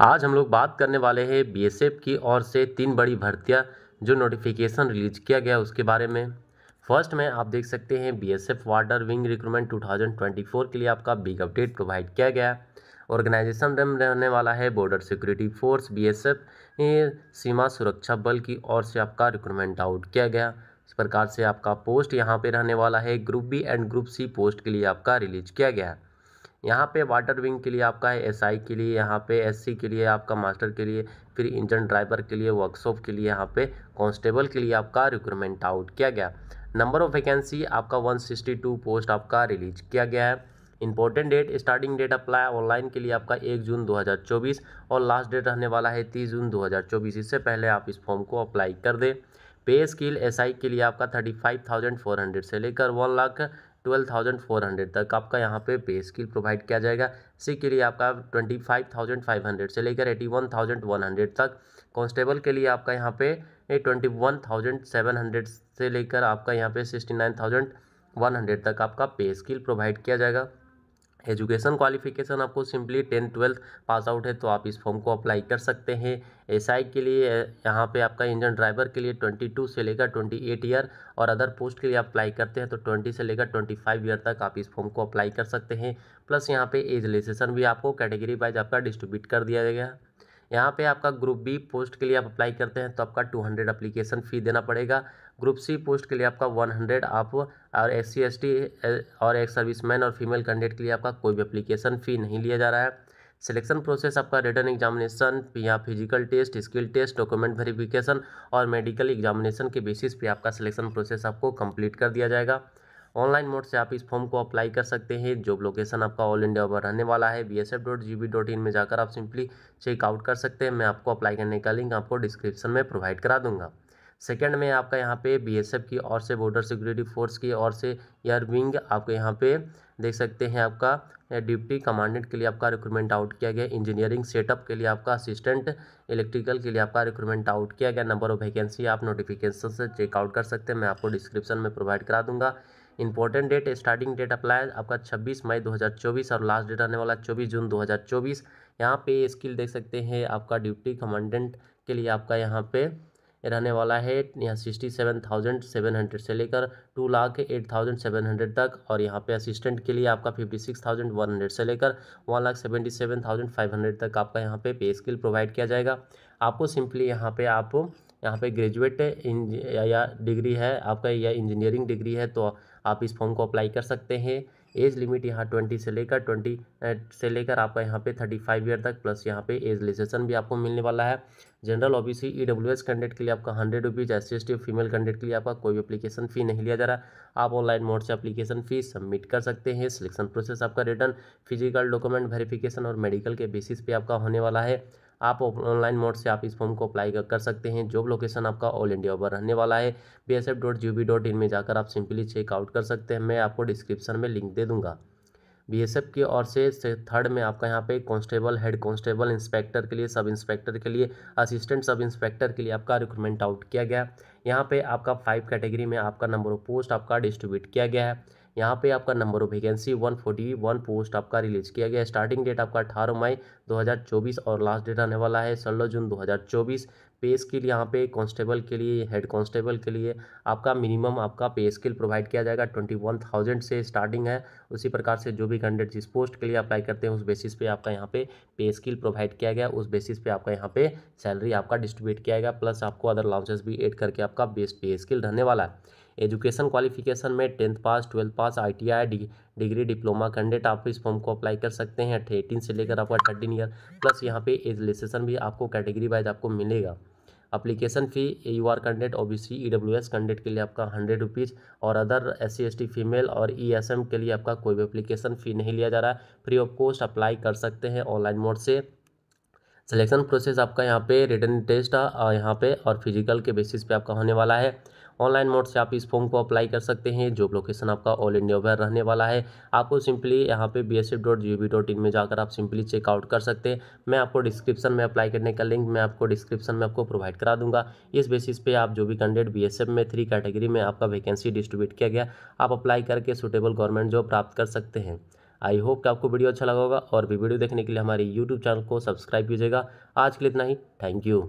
आज हम लोग बात करने वाले हैं बीएसएफ की ओर से तीन बड़ी भर्तियां जो नोटिफिकेशन रिलीज किया गया उसके बारे में फर्स्ट में आप देख सकते हैं बीएसएफ वार्डर विंग रिक्रूटमेंट 2024 के लिए आपका बिग अपडेट प्रोवाइड किया गया ऑर्गेनाइजेशन रहने वाला है बॉर्डर सिक्योरिटी फोर्स बीएसएफ सीमा सुरक्षा बल की ओर से आपका रिक्रूटमेंट आउट किया गया इस प्रकार से आपका पोस्ट यहाँ पर रहने वाला है group B and group C post के लिए आपका रिलीज किया गया है यहाँ पे वाटर विंग के लिए आपका है एसआई के लिए यहाँ पे एससी के लिए आपका मास्टर के लिए फिर इंजन ड्राइवर के लिए वर्कशॉप के लिए यहाँ पे कांस्टेबल के लिए आपका रिक्रूटमेंट आउट किया गया नंबर ऑफ वैकेंसी आपका 162 पोस्ट आपका रिलीज किया गया है important date starting date apply online के लिए आपका एक जून दो और लास्ट डेट रहने वाला है तीस जून दो इससे पहले आप इस फॉर्म को अप्लाई कर दें पे स्किल एसआई के लिए आपका thirty five thousand four hundred से लेकर one lakh twelve thousand four hundred तक आपका यहाँ पे पे स्किल प्रोवाइड किया जाएगा सी के लिए आपका twenty five thousand five hundred से लेकर eighty one thousand one hundred तक कांस्टेबल के लिए आपका यहाँ पे twenty one thousand seven hundred से लेकर आपका यहाँ पे sixty nine thousand one hundred तक आपका पे स्किल प्रोवाइड किया जाएगा एजुकेशन क्वालिफिकेशन आपको simply tenth twelfth pass out है तो आप इस फॉर्म को अप्लाई कर सकते हैं एसआई के लिए यहाँ पे आपका इंजन ड्राइवर के लिए 22 से लेकर 28 ईयर और अदर पोस्ट के लिए अप्लाई करते हैं तो 20 से लेकर 25 ईयर तक आप इस फॉर्म को अप्लाई कर सकते हैं प्लस यहाँ पे एज लिसेशन भी आपको कैटेगरी वाइज आपका डिस्ट्रीब्यूट कर दिया गया यहाँ पे आपका ग्रुप बी पोस्ट के लिए आप अप्लाई करते हैं तो आपका टू हंड्रेड अप्लीकेशन फ़ी देना पड़ेगा ग्रुप सी पोस्ट के लिए आपका वन हंड्रेड आप और एस सी एस टी और एक सर्विसमैन और फीमेल कैंडिडेट के लिए आपका कोई भी अप्लीकेशन फ़ी नहीं लिया जा रहा है सिलेक्शन प्रोसेस आपका रिटर्न एग्जामिनेशन या physical test skill test document verification और मेडिकल एग्जामिनेशन के बेसिस पे आपका सिलेक्शन प्रोसेस आपको कंप्लीट कर दिया जाएगा ऑनलाइन मोड से आप इस फॉर्म को अप्लाई कर सकते हैं जॉब लोकेशन आपका ऑल इंडिया पर रहने वाला है B S F dot G B dot in में जाकर आप सिंपली चेकआउट कर सकते हैं मैं आपको अप्लाई करने का लिंक आपको डिस्क्रिप्शन में प्रोवाइड करा दूंगा सेकेंड में आपका यहाँ पे बी की और से बॉर्डर सिक्योरिटी फोर्स की और से एयर विंग आपको यहाँ पे देख सकते हैं आपका डिप्टी कमांडेंट के लिए आपका रिक्रूटमेंट आउट किया गया इंजीनियरिंग सेटअप के लिए आपका असिस्टेंट इलेक्ट्रिकल के लिए आपका रिक्रूटमेंट आउट किया गया नंबर ऑफ वैकेंसी आप नोटिफिकेशन से चेकआउट कर सकते हैं मैं आपको डिस्क्रिप्शन में प्रोवाइड करा दूंगा important date starting date apply आपका 26 मई 2024 और लास्ट डेट आने वाला 24 जून 2024 यहाँ पे स्किल देख सकते हैं आपका ड्यूटी कमांडेंट के लिए आपका यहाँ पे रहने वाला है यहाँ sixty seven thousand seven hundred से लेकर two lakh eight thousand seven hundred तक और यहाँ पे असिस्टेंट के लिए आपका fifty six thousand one hundred से लेकर one lakh seventy seven thousand five hundred तक आपका यहाँ पे पे स्किल प्रोवाइड किया जाएगा आपको सिंपली यहाँ पे आप यहाँ पे ग्रेजुएट या डिग्री है आपका या इंजीनियरिंग डिग्री है तो आप इस फॉर्म को अप्लाई कर सकते हैं एज लिमिट यहाँ ट्वेंटी से लेकर ट्वेंटी से लेकर आपका यहाँ पे थर्टी फाइव ईयर तक प्लस यहाँ पे एज लिसेशन भी आपको मिलने वाला है general E W S candidate के लिए आपका hundred rupees S C S T female candidate के लिए आपका कोई अपलीकेशन फ़ी नहीं लिया जा रहा आप ऑनलाइन मोड से अपलीकेशन फ़ी सबमिट कर सकते हैं सिलेक्शन प्रोसेस आपका रिटर्न फिजिकल डॉक्यूमेंट वेरीफिकेशन और मेडिकल के बेसिस पे आपका होने वाला है आप ऑनलाइन मोड से आप इस फॉर्म को अप्लाई कर सकते हैं जॉब लोकेशन आपका ऑल इंडिया ओवर रहने वाला है B S F dot G B dot in में जाकर आप सिंपली चेकआउट कर सकते हैं मैं आपको डिस्क्रिप्शन में लिंक दे दूँगा बी एस एफ की ओर से थर्ड में आपका यहाँ पे कांस्टेबल हेड कांस्टेबल इंस्पेक्टर के लिए सब इंस्पेक्टर के लिए असिस्टेंट सब इंस्पेक्टर के लिए आपका रिक्रूटमेंट आउट किया गया यहाँ पे आपका फाइव कैटेगरी में आपका नंबर ऑफ पोस्ट आपका डिस्ट्रीब्यूट किया गया है यहाँ पे आपका number of vacancy one forty one post आपका रिलीज किया गया स्टार्टिंग डेट आपका अठारह मई 2024 और लास्ट डेट आने वाला है सोलह जून 2024 पे स्किल यहाँ पे कांस्टेबल के लिए हेड कांस्टेबल के लिए आपका मिनिमम आपका पे स्किल प्रोवाइड किया जाएगा ट्वेंटी वन थाउजेंड से स्टार्टिंग है उसी प्रकार से जो भी कैंडिडेट जिस पोस्ट के लिए अप्लाई करते हैं उस बेसिस पे आपका यहाँ पे पे स्किल प्रोवाइड किया गया उस बेसिस पे आपका यहाँ पे सैलरी आपका डिस्ट्रीब्यूट किया गया प्लस आपको अदर लाउंसेस भी एड करके आपका बेस्ट पे स्किल रहने वाला है एजुकेशन क्वालिफिकेशन में tenth pass twelfth pass I T I degree diploma candidate आप इस फॉर्म को अप्लाई कर सकते हैं एटीन से लेकर आपका थर्टीन ईयर प्लस यहाँ पे एज लिसेशन भी आपको कैटेगरी वाइज आपको मिलेगा application fee U R candidate O B C E W S candidate के लिए आपका हंड्रेड रुपीज़ और other S C S T female और ई एस एम के लिए आपका कोई भी अप्लीकेशन फ़ी नहीं लिया जा रहा है फ्री ऑफ कॉस्ट अप्लाई कर सकते हैं ऑनलाइन मोड से सिलेक्शन प्रोसेस आपका यहाँ पे रिटर्न टेस्ट यहाँ पे और फिजिकल के बेसिस पे आपका होने वाला है ऑनलाइन मोड से आप इस फॉर्म को अप्लाई कर सकते हैं जॉब लोकेशन आपका ऑल इंडिया वेयर रहने वाला है आपको सिंपली यहाँ पे B S F dot G B dot in में जाकर आप सिंपली चेकआउट कर सकते हैं मैं आपको डिस्क्रिप्शन में अप्लाई करने का लिंक मैं आपको डिस्क्रिप्शन में आपको प्रोवाइड करा दूंगा इस बेसिस पे आप जो भी कैंडिडेट बी एस एफ में थ्री कैटेगरी में आपका वैकेंसी डिस्ट्रीब्यूट किया गया आप अप्लाई करके सुटेबल गवर्नमेंट जॉब प्राप्त कर सकते हैं आई होप कि आपको वीडियो अच्छा लगा होगा और भी वीडियो देखने के लिए हमारे यूट्यूब चैनल को सब्सक्राइब कीजिएगा आज के लिए इतना ही थैंक यू